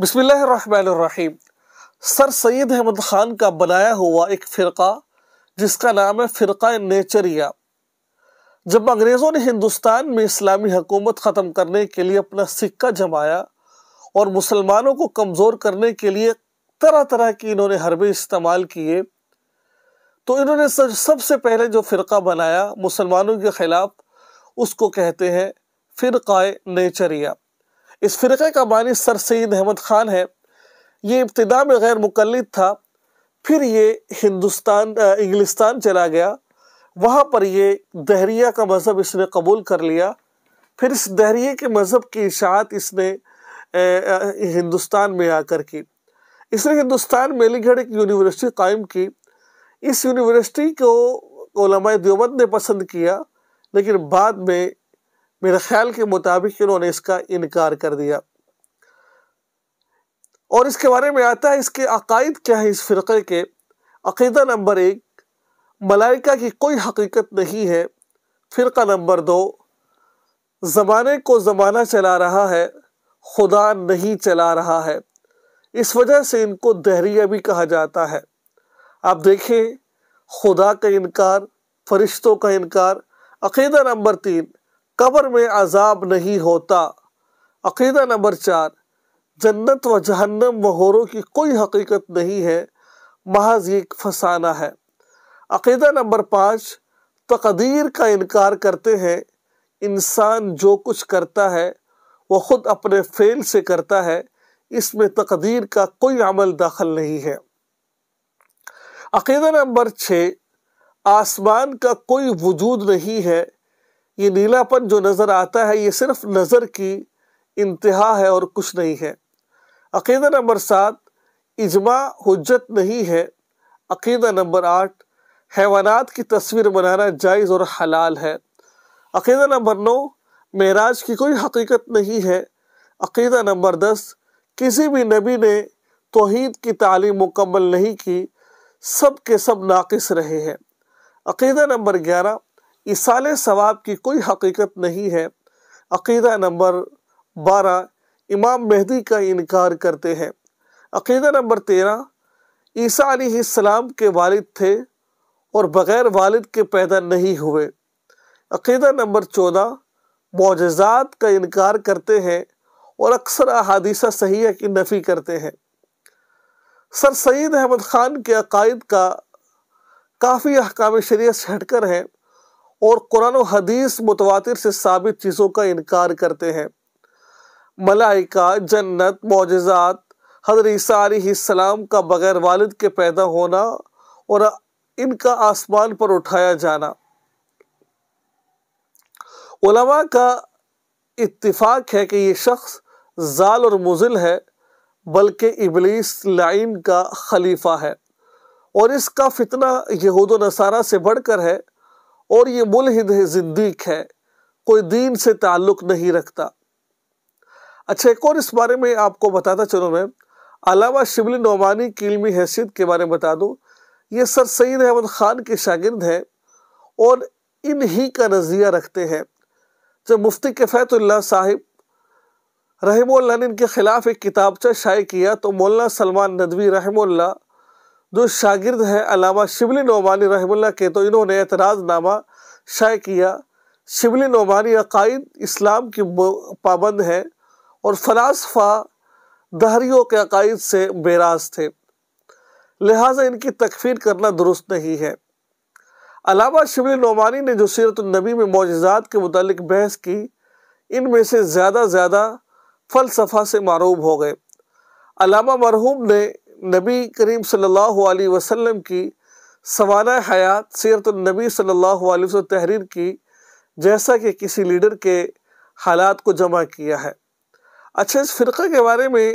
बसमीम सर सैद अहमद ख़ान का बनाया हुआ एक फ़िरका जिसका नाम है फ़िरका नेचरिया जब अंग्रेज़ों ने हिंदुस्तान में इस्लामी हकूमत ख़त्म करने के लिए अपना सिक्का जमाया और मुसलमानों को कमज़ोर करने के लिए तरह तरह की इन्होंने हरबे इस्तेमाल किए तो इन्होंने सबसे पहले जो फ़िरका बनाया मुसलमानों के ख़िलाफ़ उसको कहते हैं फ़िरका नेचरिया इस फ़िरक़े का बानी सर सैद अहमद ख़ान है ये इब्तदा में गैर मुकलद था फिर ये हिंदुस्तान इंग्लिस्तान चला गया वहाँ पर ये दहरिया का मज़हब इसने कबूल कर लिया फिर इस दहरिए के मज़हब की इशात इसने हिंदुस्तान में आकर की इसने हिंदुस्तान में अलीगढ़ एक यूनिवर्सिटी कायम की इस यूनिवर्सिटी को देवबंद ने पसंद किया लेकिन बाद में मेरे ख्याल के मुताबिक इन्होंने इसका इनकार कर दिया और इसके बारे में आता है इसके अकायद क्या है इस फ़िरक़े के अकीदा नंबर एक मलाइका की कोई हकीकत नहीं है फ़िरका नंबर दो ज़माने को ज़माना चला रहा है खुदा नहीं चला रहा है इस वजह से इनको दहरिया भी कहा जाता है आप देखें खुदा का इनकार फरिश्तों का इनकार अकीदा नंबर तीन कब्र में अजाब नहीं होता अकीदा नंबर चार जन्नत व जहन्नम व होरों की कोई हकीकत नहीं है महज एक फसाना है अकीदा नंबर पाँच तकदीर का इनकार करते हैं इंसान जो कुछ करता है वह ख़ुद अपने फेल से करता है इसमें तकदीर का कोई अमल दाखिल नहीं है अकीदा नंबर छः आसमान का कोई वजूद नहीं है ये नीलापन जो नज़र आता है ये सिर्फ नज़र की इंतहा है और कुछ नहीं है अकीदा नंबर सात इजमा हजत नहीं है अकीदा नंबर आठ हैवानात की तस्वीर बनाना जायज़ और हलाल है अकीदा नंबर नौ महराज की कोई हकीकत नहीं है अकीदा नंबर दस किसी भी नबी ने तोहद की तालीम मुकम्मल नहीं की सब के सब नाकस रहे हैं अकीदा नंबर ग्यारह इसाल सवाब की कोई हकीकत नहीं है अकीदा नंबर बारह इमाम मेहदी का इनकार करते हैं अकीदा नंबर तेरह ईसा सलाम के वालिद थे और बग़ैर वालिद के पैदा नहीं हुए अकीदा नंबर चौदह मोजात का इनकार करते हैं और अक्सर अहादीसा सही की नफ़ी करते हैं सर सैद अहमद ख़ान के अकायद का काफ़ी अहकाम शरीय से हटकर हैं और कुरान हदीस मुतवातिर से साबित चीज़ों का इनकार करते हैं मलाइका जन्नत मोजात हजर सलाम का बग़ैर वालिद के पैदा होना और इनका आसमान पर उठाया जाना उलमा का इतफाक है कि ये शख्स जाल और मुजिल है बल्कि इबलीस लाइन का खलीफा है और इसका फितना यहूद नसारा से बढ़कर है और ये मुल है जिंदीक है कोई दीन से ताल्लुक नहीं रखता अच्छा एक और इस बारे में आपको बताता चलो मैं अलावा शिबली नौमानी की इलमी हैसियत के बारे में बता दूँ ये सर सैद अहमद ख़ान के शागिद हैं और इन ही का नज़रिया रखते हैं जब मुफ्ती किफ़ैतुल्ला साहिब रहमल्ला ने इनके ख़िलाफ़ एक किताबचा शाये किया तो मौलाना सलमान नदवी रहमल्ला जो शागिर्द हैं अलामा शिबली नौमानी रहमल्ला के तो इन्होंने एतराज़नामा शाये किया शिबली नौमानी अकायद इस्लाम की पाबंद है और फलासफ़ा दहरियों के अकायद से बेराज थे लिहाजा इनकी तकफीर करना दुरुस्त नहीं है अलावा शिबली नौमानी ने जो सीरत में मोजात के मतलब बहस की इनमें से ज़्यादा ज़्यादा फ़लसफ़ा से मरूब हो गए अलामा मरहूम ने नबी करीम सल्लल्लाहु अलैहि वसल्लम की सवाना हयात सीरत नबी सल्लल्लाहु अलैहि वसल्लम तहरीर की जैसा कि किसी लीडर के हालात को जमा किया है अच्छा इस फ़िरक़े के बारे में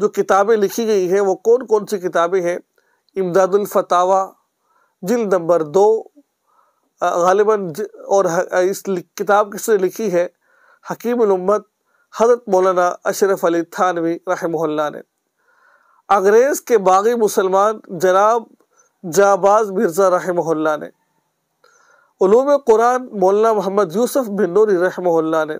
जो किताबें लिखी गई हैं वो कौन कौन सी किताबें हैं इमदादुलफतावा जिल नंबर दो गालिबा और इस किताब किसने लिखी है हकीम उम्मत हज़रत मौलाना अशरफ अली थानवी रहमल्ला ने अंग्रेज़ के बागी मुसलमान जनाब जाबाज मिर्ज़ा रहमल्ला ने उलूम कुरान मौलाना मोहम्मद यूसुफ बिन नूरी रहमल्ला ने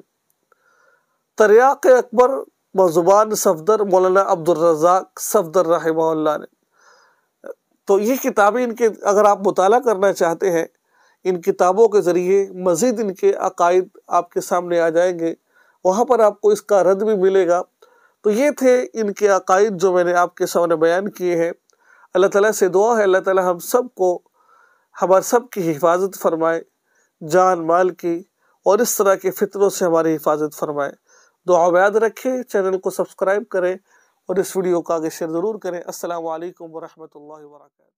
तरियाक अकबर मजुबान सफदर मौलाना अब्दुलरजाक सफदर रहमल्ला ने तो ये किताबें इनके अगर आप मुताल करना चाहते हैं इन किताबों के ज़रिए मज़ीद इनके अकायद आपके सामने आ जाएंगे वहाँ पर आपको इसका रद्द भी मिलेगा तो ये थे इनके अकायद जो मैंने आपके सामने बयान किए हैं अल्लाह ताला से दुआ है अल्लाह ताला हम सब को हमारे सब की हिफाजत फरमाए जान माल की और इस तरह के फितरों से हमारी हिफाजत फरमाए दुआ याद रखें चैनल को सब्सक्राइब करें और इस वीडियो का आगे शेयर ज़रूर करें असल वरहमल वर्क